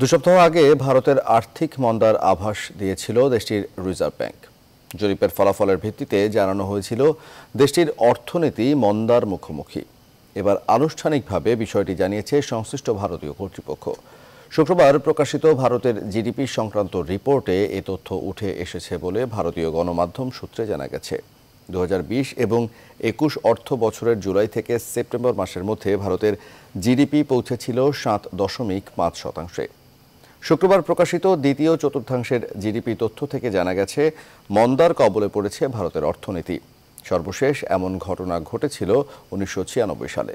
দুসপ্তাহ সপ্তাহ আগে ভারতের আর্থিক মন্দার আভাস দিয়েছিল দেশটির রিজার্ভ ব্যাংক জরিপের ফলাফলের ভিত্তিতে জানানো হয়েছিল দেশটির অর্থনীতি মন্দার মুখোমুখি এবার আনুষ্ঠানিকভাবে বিষয়টি জানিয়েছে সংশ্লিষ্ট ভারতীয় কর্তৃপক্ষ শুক্রবার প্রকাশিত ভারতের জিডিপি সংক্রান্ত রিপোর্টে এ তথ্য উঠে এসেছে বলে ভারতীয় গণমাধ্যম সূত্রে জানা গেছে দু এবং একুশ অর্থ বছরের জুলাই থেকে সেপ্টেম্বর মাসের মধ্যে ভারতের জিডিপি পৌঁছেছিল সাত দশমিক পাঁচ শতাংশে শুক্রবার প্রকাশিত দ্বিতীয় চতুর্থাংশের জিডিপি তথ্য থেকে জানা গেছে মন্দার কবলে পড়েছে ভারতের অর্থনীতি সর্বশেষ এমন ঘটনা ঘটেছিল উনিশশো সালে